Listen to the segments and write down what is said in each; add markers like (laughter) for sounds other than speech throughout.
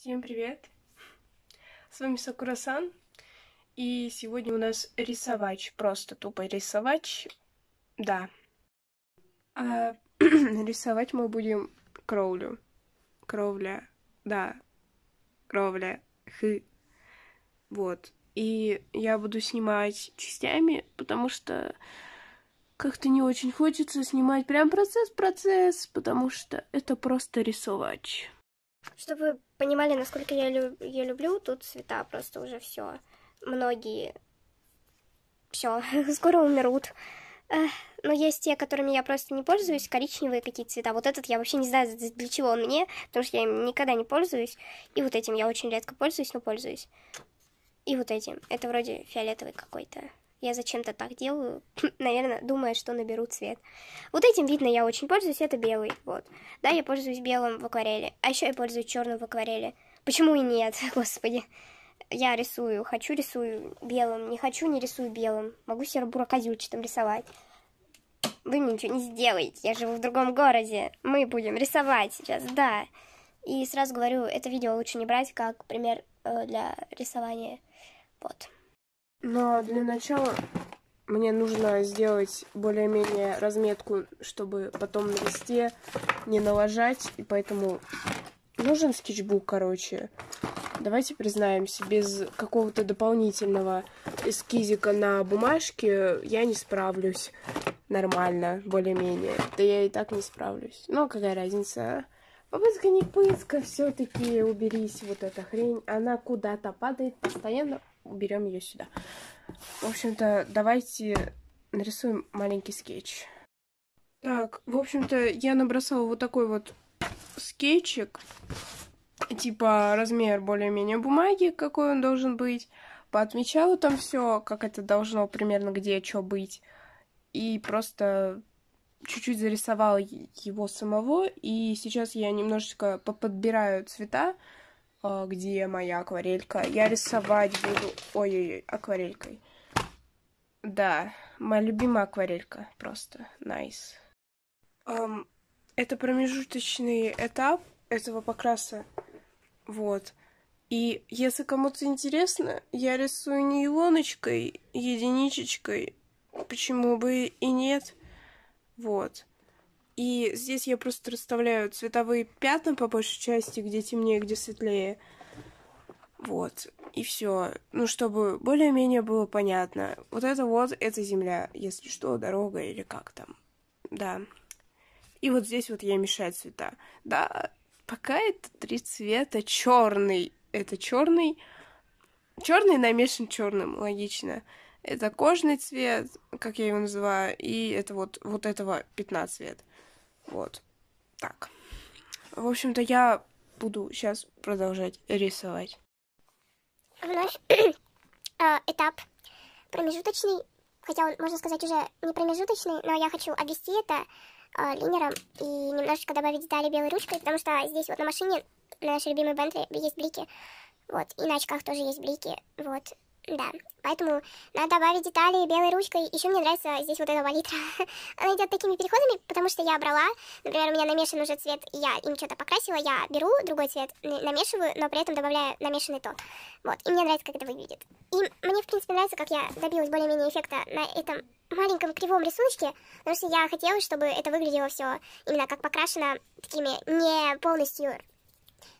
Всем привет! С вами Сакурасан. И сегодня у нас рисовач. Просто тупо рисовач. Да. А, (clears throat) рисовать мы будем кровлю. Кровля. Да. Кровля. Хы. Вот. И я буду снимать частями, потому что как-то не очень хочется снимать прям процесс-процесс, потому что это просто рисовать. Чтобы вы понимали, насколько я лю ее люблю, тут цвета просто уже все. Многие все, (laughs) скоро умрут. Но есть те, которыми я просто не пользуюсь, коричневые какие цвета. Вот этот я вообще не знаю, для чего он мне, потому что я им никогда не пользуюсь. И вот этим я очень редко пользуюсь, но пользуюсь. И вот этим. Это вроде фиолетовый какой-то. Я зачем-то так делаю, (clears throat) наверное, думая, что наберу цвет. Вот этим видно, я очень пользуюсь, это белый, вот. Да, я пользуюсь белым в акварели, а еще я пользуюсь черным в акварели. Почему и нет, (laughs) господи. Я рисую, хочу рисую белым, не хочу не рисую белым. Могу серо-бурокозюльчатым рисовать. Вы мне ничего не сделаете, я живу в другом городе. Мы будем рисовать сейчас, да. И сразу говорю, это видео лучше не брать как пример э, для рисования. Вот. Но для начала мне нужно сделать более-менее разметку, чтобы потом на листе не налажать, и поэтому нужен скетчбук, короче. Давайте признаемся, без какого-то дополнительного эскизика на бумажке я не справлюсь нормально, более-менее. Да я и так не справлюсь. Но какая разница, а? Попытка не пытка, все-таки уберись, вот эта хрень. Она куда-то падает постоянно уберем ее сюда. В общем-то, давайте нарисуем маленький скетч. Так, в общем-то, я набросала вот такой вот скетчик, типа размер более-менее бумаги, какой он должен быть. Поотмечала там все, как это должно примерно где что быть. И просто чуть-чуть зарисовала его самого. И сейчас я немножечко подбираю цвета, а, где моя акварелька. Я рисовать буду... Ой-ой-ой, акварелькой. Да, моя любимая акварелька. Просто найс. Nice. Um, это промежуточный этап этого покраса. Вот. И если кому-то интересно, я рисую нейлоночкой, единичечкой. Почему бы и нет? Вот. И здесь я просто расставляю цветовые пятна по большей части, где темнее, где светлее. Вот, и все. Ну, чтобы более-менее было понятно. Вот это вот, это земля, если что, дорога или как там. Да. И вот здесь вот я мешаю цвета. Да, пока это три цвета. Черный, это черный. Черный намешан черным, логично. Это кожный цвет, как я его называю, и это вот, вот этого пятна цвет. Вот. Так. В общем-то, я буду сейчас продолжать рисовать. Вновь (clears throat) э, этап промежуточный, хотя он, можно сказать, уже не промежуточный, но я хочу обвести это э, линером и немножечко добавить детали белой ручкой, потому что здесь вот на машине, на нашей любимой Бентли, есть блики, вот, и на очках тоже есть блики, вот, да. Поэтому надо добавить детали белой ручкой. Еще мне нравится здесь вот эта палитра. (laughs) Она идет такими переходами, потому что я брала, например, у меня намешан уже цвет, и я им что-то покрасила, я беру другой цвет, намешиваю, но при этом добавляю намешанный тон. Вот, и мне нравится, как это выглядит. И мне, в принципе, нравится, как я добилась более-менее эффекта на этом маленьком кривом рисуночке, потому что я хотела, чтобы это выглядело все именно как покрашено такими не полностью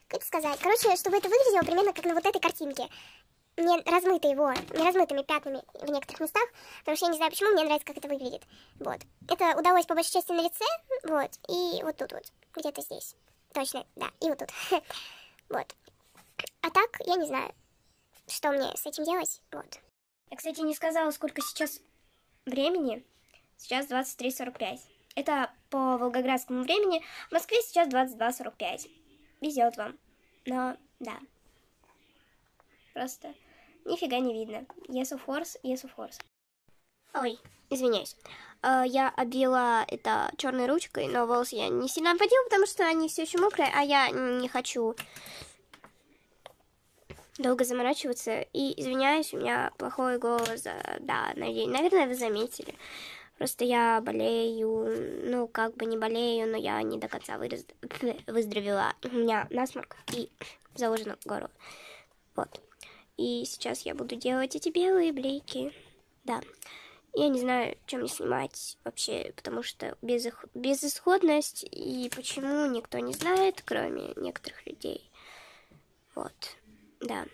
как сказать? Короче, чтобы это выглядело примерно как на вот этой картинке не размыто его, не размытыми пятнами в некоторых местах, потому что я не знаю, почему, мне нравится, как это выглядит. Вот. Это удалось по большей части на лице, вот, и вот тут вот, где-то здесь. Точно, да, и вот тут. (laughs) Вот. А так, я не знаю, что мне с этим делать, вот. Я, кстати, не сказала, сколько сейчас времени. Сейчас 23.45. Это по волгоградскому времени. В Москве сейчас 22.45. Везет вам. Но, да. Просто... Нифига не видно. Yes, of course, yes, of course. Ой, извиняюсь. Э, я обвела это черной ручкой, но волосы я не сильно обводила, потому что они все еще мокрые, а я не хочу долго заморачиваться. И извиняюсь, у меня плохой голос. Э, да, Наверное, вы заметили. Просто я болею, ну, как бы не болею, но я не до конца (laughs) выздоровела. У меня насморк и заложена горло. Вот. И сейчас я буду делать эти белые блики. Да. Я не знаю, чем мне снимать вообще, потому что без их, безысходность и почему никто не знает, кроме некоторых людей. Вот, да.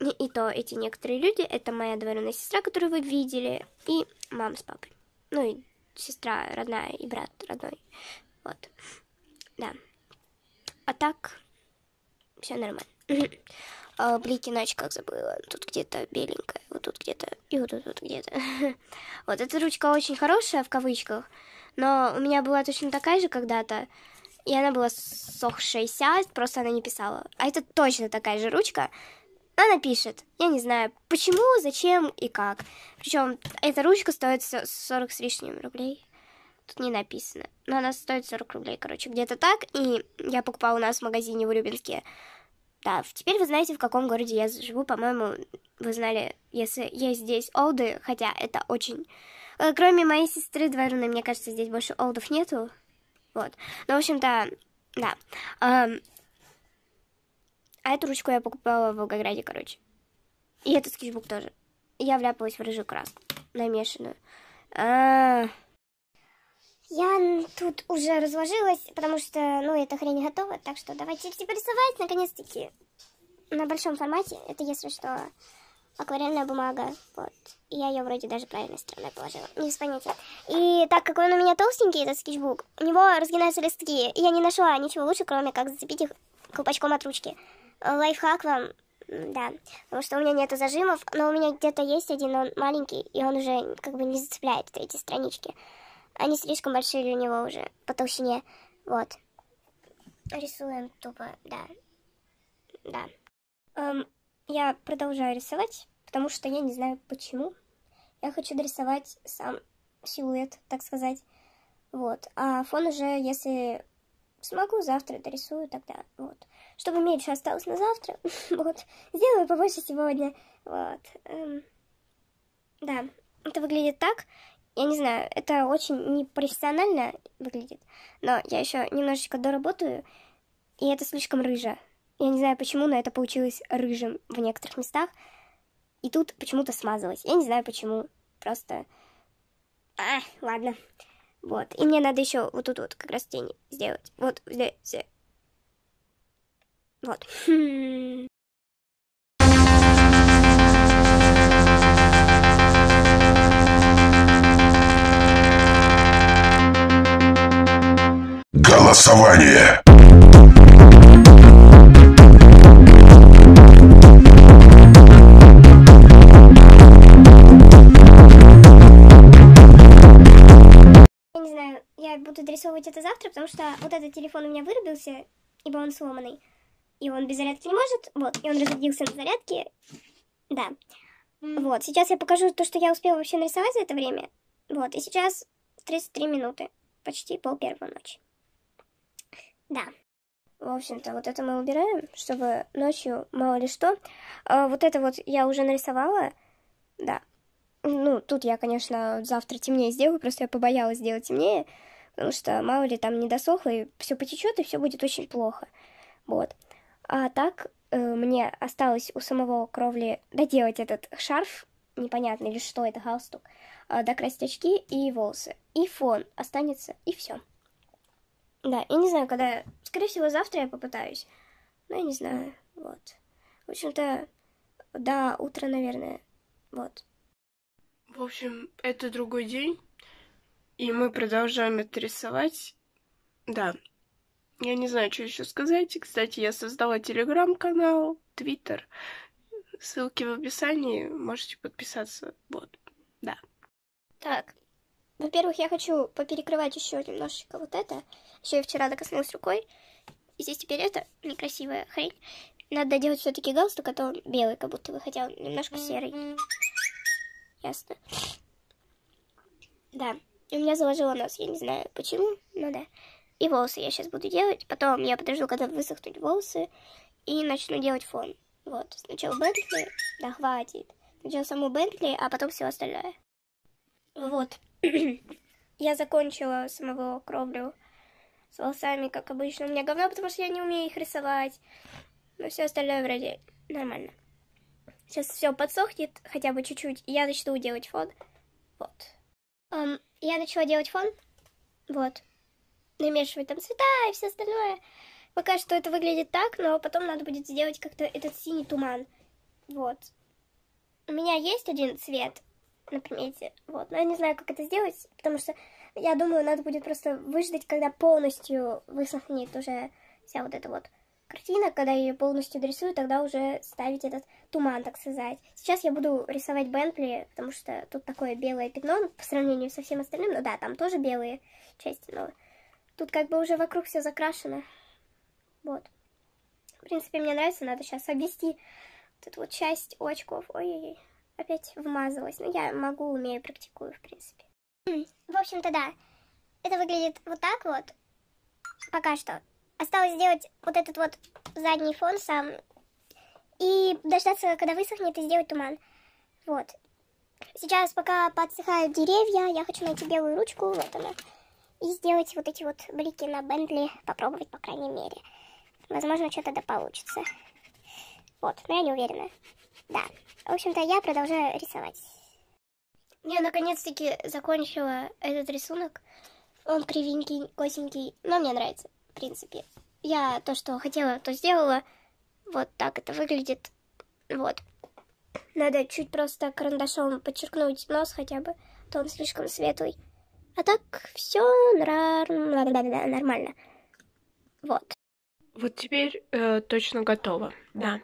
И, то эти некоторые люди, это моя двоюродная сестра, которую вы видели, и мам с папой. Ну и сестра родная, и брат родной. Вот, да. А так, все нормально. А, блики ночь как забыла. Тут где-то беленькая, вот тут где-то, и вот тут вот где-то. (laughs) вот эта ручка очень хорошая, в кавычках, но у меня была точно такая же когда-то, и она была сохшаяся, просто она не писала. А это точно такая же ручка, она пишет. Я не знаю, почему, зачем и как. Причем эта ручка стоит 40 с лишним рублей. Тут не написано. Но она стоит 40 рублей, короче, где-то так. И я покупала у нас в магазине в Урюбинске да, теперь вы знаете, в каком городе я живу. По-моему, вы знали, если я здесь олды, хотя это очень... Э, кроме моей сестры двоюродной, мне кажется, здесь больше олдов нету. Вот. Ну, в общем-то, да. Эм, а эту ручку я покупала в Волгограде, короче. И этот скетчбук тоже. Я вляпалась в рыжую краску. Намешанную. А я тут уже разложилась, потому что, ну, эта хрень готова, так что давайте теперь рисовать, наконец-таки, на большом формате. Это, если что, акварельная бумага, вот. я ее вроде даже правильной стороной положила, не вспомните. И так как он у меня толстенький, этот скетчбук, у него разгинаются листки, и я не нашла ничего лучше, кроме как зацепить их колпачком от ручки. Лайфхак вам, да, потому что у меня нету зажимов, но у меня где-то есть один, он маленький, и он уже как бы не зацепляет эти странички. Они слишком большие для него уже по толщине. Вот. Рисуем тупо, да. Да. Эм, я продолжаю рисовать, потому что я не знаю почему. Я хочу дорисовать сам силуэт, так сказать. Вот. А фон уже, если смогу, завтра дорисую тогда. Вот. Чтобы меньше осталось на завтра. (laughs) вот. Сделаю побольше сегодня. Вот. Эм, да. Это выглядит так. Я не знаю, это очень непрофессионально выглядит, но я еще немножечко доработаю, и это слишком рыжа. Я не знаю почему, но это получилось рыжим в некоторых местах, и тут почему-то смазалось. Я не знаю почему, просто... А, ладно. Вот, и мне надо еще вот тут вот как раз тени сделать. Вот здесь. Вот. (laughs) Голосование. Я не знаю, я буду дорисовывать это завтра, потому что вот этот телефон у меня вырубился, ибо он сломанный. И он без зарядки не может. Вот, и он разрядился на зарядке. Да. Вот, сейчас я покажу то, что я успела вообще нарисовать за это время. Вот, и сейчас 33 минуты. Почти пол первого ночи. Да. В общем-то, вот это мы убираем, чтобы ночью мало ли что. А, вот это вот я уже нарисовала. Да. Ну, тут я, конечно, завтра темнее сделаю, просто я побоялась сделать темнее, потому что мало ли там не досохло, и все потечет, и все будет очень плохо. Вот. А так э, мне осталось у самого кровли доделать этот шарф, непонятно или что это галстук, э, докрасить очки и волосы. И фон останется, и все. Да, и не знаю, когда... Скорее всего, завтра я попытаюсь. Но ну, я не знаю, вот. В общем-то, до утра, наверное, вот. В общем, это другой день, и мы продолжаем это рисовать. Да, я не знаю, что еще сказать. Кстати, я создала телеграм-канал, твиттер. Ссылки в описании, можете подписаться. Вот, да. Так, во-первых, я хочу поперекрывать еще немножечко вот это. Еще я вчера докоснулась рукой. И здесь теперь это некрасивая хрень. Надо делать все-таки галстук, а то он белый, как будто бы, хотел немножко серый. Ясно. Да. И у меня заложила нос, я не знаю почему, но да. И волосы я сейчас буду делать. Потом я подожду, когда высохнут волосы. И начну делать фон. Вот. Сначала Бентли. Да, хватит. Сначала саму Бентли, а потом все остальное. Вот я закончила самого кровлю с волосами, как обычно. У меня говно, потому что я не умею их рисовать. Но все остальное вроде нормально. Сейчас все подсохнет хотя бы чуть-чуть, и я начну делать фон. Вот. Um, я начала делать фон. Вот. Намешивать там цвета и все остальное. Пока что это выглядит так, но потом надо будет сделать как-то этот синий туман. Вот. У меня есть один цвет, на примете. Вот. Но я не знаю, как это сделать, потому что я думаю, надо будет просто выждать, когда полностью высохнет уже вся вот эта вот картина, когда я ее полностью дорисую, тогда уже ставить этот туман, так сказать. Сейчас я буду рисовать Бентли, потому что тут такое белое пятно по сравнению со всем остальным. Ну да, там тоже белые части, но тут как бы уже вокруг все закрашено. Вот. В принципе, мне нравится, надо сейчас обвести вот эту вот часть у очков. Ой-ой-ой опять вмазалась. Ну, я могу, умею, практикую, в принципе. В общем-то, да. Это выглядит вот так вот. Пока что. Осталось сделать вот этот вот задний фон сам. И дождаться, когда высохнет, и сделать туман. Вот. Сейчас, пока подсыхают деревья, я хочу найти белую ручку. Вот она. И сделать вот эти вот блики на Бентли. Попробовать, по крайней мере. Возможно, что-то да получится. Вот, но я не уверена. Да. В общем-то, я продолжаю рисовать. Я наконец-таки закончила этот рисунок. Он кривенький, косенький, но мне нравится, в принципе. Я то, что хотела, то сделала. Вот так это выглядит. Вот. Надо чуть просто карандашом подчеркнуть нос хотя бы, то он слишком светлый. А так все нормально. Вот. Вот теперь э, точно готово, да.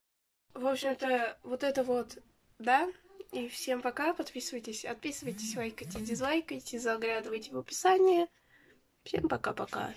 В общем-то, вот это вот, да? И всем пока, подписывайтесь, отписывайтесь, лайкайте, дизлайкайте, заглядывайте в описание. Всем пока пока